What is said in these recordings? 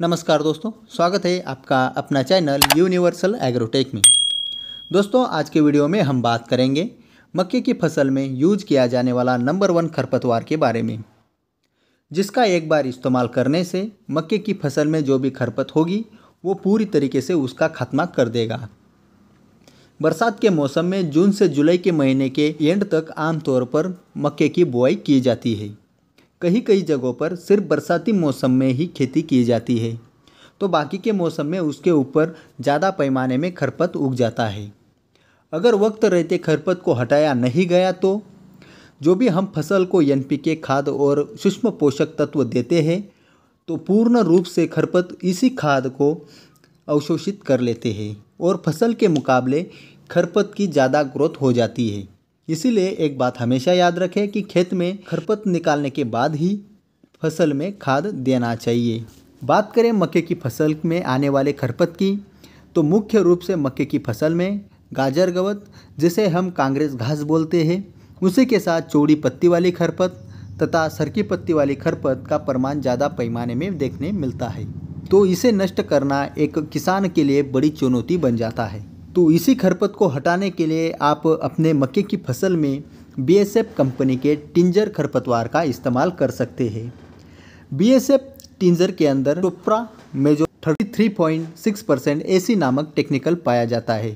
नमस्कार दोस्तों स्वागत है आपका अपना चैनल यूनिवर्सल एग्रोटेक में दोस्तों आज के वीडियो में हम बात करेंगे मक्के की फसल में यूज किया जाने वाला नंबर वन खरपतवार के बारे में जिसका एक बार इस्तेमाल करने से मक्के की फसल में जो भी खरपत होगी वो पूरी तरीके से उसका खात्मा कर देगा बरसात के मौसम में जून से जुलाई के महीने के एंड तक आमतौर पर मक्के की बुआई की जाती है कहीं कई जगहों पर सिर्फ बरसाती मौसम में ही खेती की जाती है तो बाकी के मौसम में उसके ऊपर ज़्यादा पैमाने में खरपत उग जाता है अगर वक्त रहते खरपत को हटाया नहीं गया तो जो भी हम फसल को एन के खाद और सूक्ष्म पोषक तत्व देते हैं तो पूर्ण रूप से खरपत इसी खाद को अवशोषित कर लेते हैं और फसल के मुकाबले खरपत की ज़्यादा ग्रोथ हो जाती है इसीलिए एक बात हमेशा याद रखें कि खेत में खरपत निकालने के बाद ही फसल में खाद देना चाहिए बात करें मक्के की फसल में आने वाले खरपत की तो मुख्य रूप से मक्के की फसल में गाजर गवत जिसे हम कांग्रेस घास बोलते हैं उसी के साथ चौड़ी पत्ती वाली खरपत तथा सरकी पत्ती वाली खरपत का प्रमाण ज़्यादा पैमाने में देखने मिलता है तो इसे नष्ट करना एक किसान के लिए बड़ी चुनौती बन जाता है तो इसी खरपत को हटाने के लिए आप अपने मक्के की फसल में बीएसएफ कंपनी के टिंजर खरपतवार का इस्तेमाल कर सकते हैं बीएसएफ टिंजर के अंदर टोप्रा थ्री पॉइंट 33.6 परसेंट ए नामक टेक्निकल पाया जाता है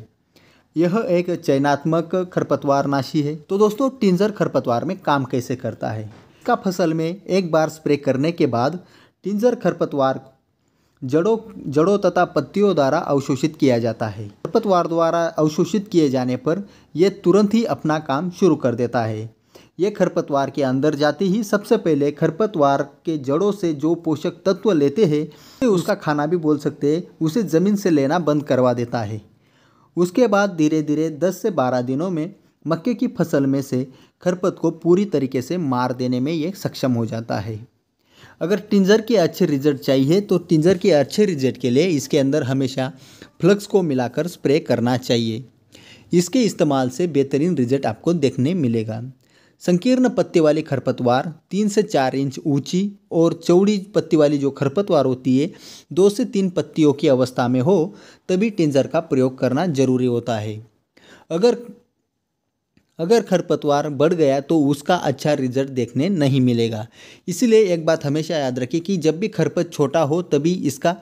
यह एक चयनात्मक खरपतवार नाशी है तो दोस्तों टिंजर खरपतवार में काम कैसे करता है का फसल में एक बार स्प्रे करने के बाद टिंजर खरपतवार जड़ों जड़ों तथा पत्तियों द्वारा अवशोषित किया जाता है खरपतवार द्वारा अवशोषित किए जाने पर यह तुरंत ही अपना काम शुरू कर देता है ये खरपतवार के अंदर जाते ही सबसे पहले खरपतवार के जड़ों से जो पोषक तत्व लेते हैं उसका खाना भी बोल सकते हैं उसे ज़मीन से लेना बंद करवा देता है उसके बाद धीरे धीरे 10 से 12 दिनों में मक्के की फसल में से खरपत को पूरी तरीके से मार देने में ये सक्षम हो जाता है अगर टिंजर के अच्छे रिजल्ट चाहिए तो टिंजर के अच्छे रिजल्ट के लिए इसके अंदर हमेशा फ्लक्स को मिलाकर स्प्रे करना चाहिए इसके इस्तेमाल से बेहतरीन रिजल्ट आपको देखने मिलेगा संकीर्ण पत्ते वाली खरपतवार तीन से चार इंच ऊंची और चौड़ी पत्ती वाली जो खरपतवार होती है दो से तीन पत्तियों की अवस्था में हो तभी टिंजर का प्रयोग करना जरूरी होता है अगर अगर खरपतवार बढ़ गया तो उसका अच्छा रिजल्ट देखने नहीं मिलेगा इसलिए एक बात हमेशा याद रखिए कि जब भी खरपत छोटा हो तभी इसका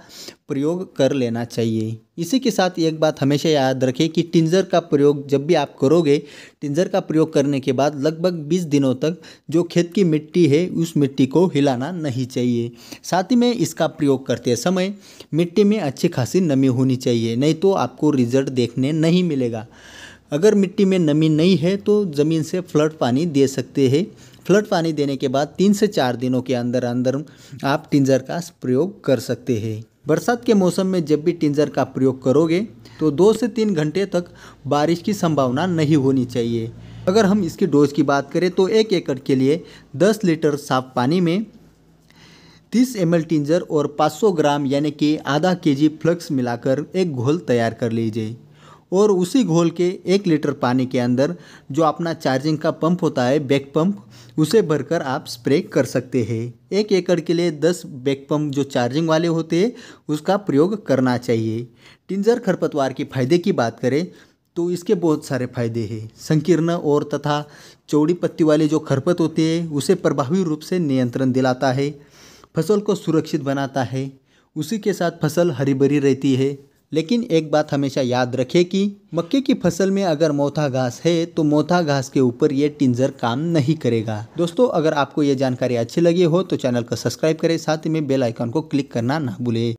प्रयोग कर लेना चाहिए इसी के साथ एक बात हमेशा याद रखें कि टिंजर का प्रयोग जब भी आप करोगे टिंजर का प्रयोग करने के बाद लगभग 20 दिनों तक जो खेत की मिट्टी है उस मिट्टी को हिलाना नहीं चाहिए साथ ही में इसका प्रयोग करते समय मिट्टी में अच्छी खासी नमी होनी चाहिए नहीं तो आपको रिजल्ट देखने नहीं मिलेगा अगर मिट्टी में नमी नहीं है तो ज़मीन से फ्लड पानी दे सकते हैं फ्लड पानी देने के बाद तीन से चार दिनों के अंदर अंदर आप टिंजर का प्रयोग कर सकते हैं बरसात के मौसम में जब भी टिंजर का प्रयोग करोगे तो दो से तीन घंटे तक बारिश की संभावना नहीं होनी चाहिए अगर हम इसकी डोज की बात करें तो एक एकड़ के लिए 10 लीटर साफ पानी में 30 एम टिंजर और 500 ग्राम यानी कि आधा के जी फ्लक्स मिलाकर एक घोल तैयार कर लीजिए और उसी घोल के एक लीटर पानी के अंदर जो अपना चार्जिंग का पंप होता है बैक पंप उसे भरकर आप स्प्रे कर सकते हैं एक एकड़ के लिए दस बैक पंप जो चार्जिंग वाले होते हैं उसका प्रयोग करना चाहिए टिंजर खरपतवार के फायदे की बात करें तो इसके बहुत सारे फायदे हैं संकीर्ण और तथा चौड़ी पत्ती वाले जो खरपत होते हैं उसे प्रभावी रूप से नियंत्रण दिलाता है फसल को सुरक्षित बनाता है उसी के साथ फसल हरी भरी रहती है लेकिन एक बात हमेशा याद रखें कि मक्के की फसल में अगर मोथा घास है तो मोथा घास के ऊपर ये टिंजर काम नहीं करेगा दोस्तों अगर आपको ये जानकारी अच्छी लगी हो तो चैनल को सब्सक्राइब करें साथ ही में बेल आइकन को क्लिक करना ना भूलें